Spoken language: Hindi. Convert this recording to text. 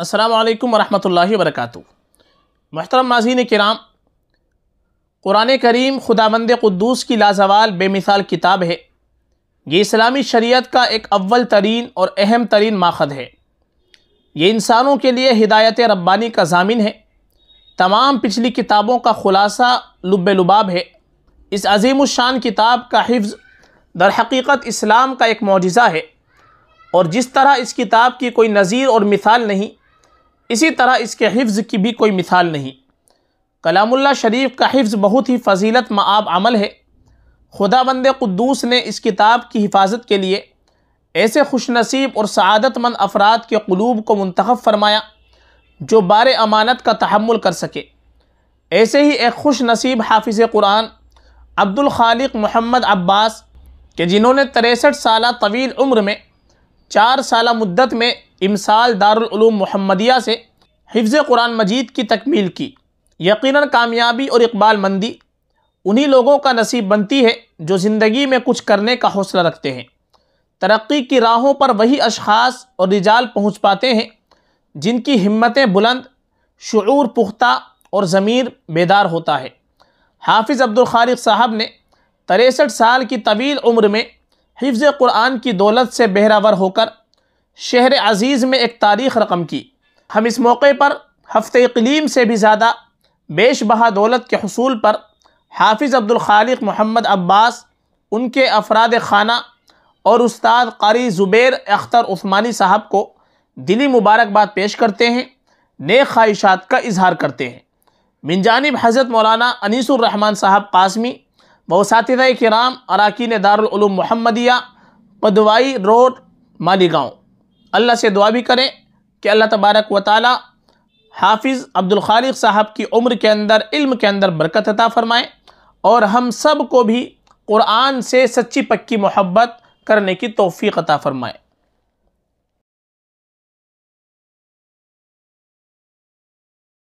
असलकम वरहि वरक महतरम माजीन कराम कुरान करीम खुदाबंद क़ुद्दूस की लाजवाल बेमिसाल किताब है ये इस्लामी शरीयत का एक अव्वल तरीन और अहम तरीन माखद है ये इंसानों के लिए हिदायत रब्बानी का जामिन है तमाम पिछली किताबों का ख़ुलासा लुब लुबाब है इस अजीम शान किताब का हिफ्ज़ दर हकीकत इस्लाम का एक मुजज़ा है और जिस तरह इस किताब की कोई नज़ीर और मिसाल नहीं इसी तरह इसके हिफ्ज़ की भी कोई मिसाल नहीं कलामुल्ला शरीफ का हिफ्ज़ बहुत ही फजीलत मआब अमल है खुदा बंद कुद्दूस ने इस किताब की हिफाजत के लिए ऐसे खुशनसीब और सदतमंद अफराद के कलूब को मंतखब फरमाया जो बार अमानत का तहमुल कर सके ऐसे ही एक खुश नसीब हाफिज़ कुरान अब्दुल खालिक मोहम्मद अब्बास के जिन्होंने तिरसठ साल तवील उम्र में चार साल मुद्दत में इमसाल दारुलूम मोहम्मदिया से हिफ्ज़ कुरान मजीद की तकमील की यकीनन कामयाबी और इकबाल मंदी उन्हीं लोगों का नसीब बनती है जो ज़िंदगी में कुछ करने का हौसला रखते हैं तरक्की की राहों पर वही अशखास और रिजाल पहुँच पाते हैं जिनकी हिम्मतें बुलंद शुरू पुख्ता और ज़मीर बेदार होता है हाफिज़ अब्दुल खालिक साहब ने तिरसठ साल की तवील उम्र में हिफ्ज़ कुरान की दौलत से बहरावर होकर शहर अजीज़ में एक तारीख़ रकम की हम इस मौके पर हफ्ते कलीम से भी ज़्यादा बेश बहा दौलत के हसूल पर हाफिज़ खालिक मोहम्मद अब्बास उनके अफराद खाना और उस्ताद कारी ज़ुबैर अख्तर उस्मानी साहब को दिली मुबारकबाद पेश करते हैं नेक ख्वाहिशात का इजहार करते हैं मिनजानब हज़रत मौलाना अनीसुररहमान साहब कासमी व साथ कराम अरकान दारुलूम मोहम्मदिया पदवाई रोड मालीगाँव अल्लाह से दुआ भी करें कि अल्लाह तबारक व ताली हाफिज़ अब्दुल खालिक साहब की उम्र के अंदर इल्म के अंदर बरकत अता फ़रमाएँ और हम सब को भी क़ुरान से सच्ची पक्की मोहब्बत करने की तोफ़ी अता फ़रमाएँ